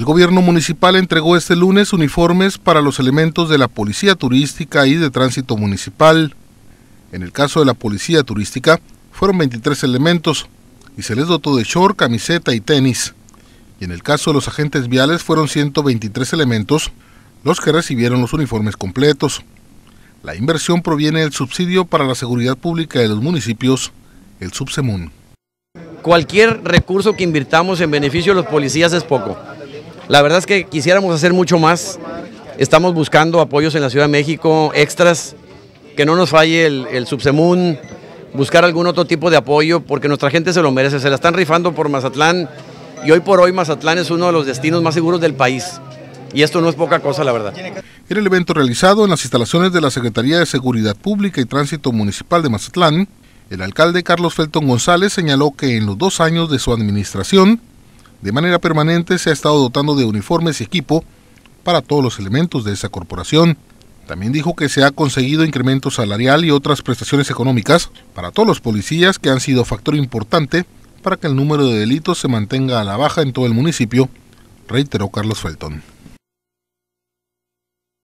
El gobierno municipal entregó este lunes uniformes para los elementos de la Policía Turística y de Tránsito Municipal. En el caso de la Policía Turística, fueron 23 elementos y se les dotó de short, camiseta y tenis. Y en el caso de los agentes viales fueron 123 elementos los que recibieron los uniformes completos. La inversión proviene del subsidio para la seguridad pública de los municipios, el Subsemun. Cualquier recurso que invirtamos en beneficio de los policías es poco. La verdad es que quisiéramos hacer mucho más. Estamos buscando apoyos en la Ciudad de México, extras, que no nos falle el, subsemún, buscar algún otro tipo de apoyo, porque nuestra gente se lo merece. Se la están rifando por Mazatlán y hoy por hoy Mazatlán es uno de los destinos más seguros del país. Y esto no es poca cosa, la verdad. En el evento realizado en las instalaciones de la Secretaría de Seguridad Pública y Tránsito Municipal de Mazatlán. El alcalde Carlos Felton González señaló que en los dos años de su administración de manera permanente se ha estado dotando de uniformes y equipo para todos los elementos de esa corporación. También dijo que se ha conseguido incremento salarial y otras prestaciones económicas para todos los policías que han sido factor importante para que el número de delitos se mantenga a la baja en todo el municipio, reiteró Carlos Felton.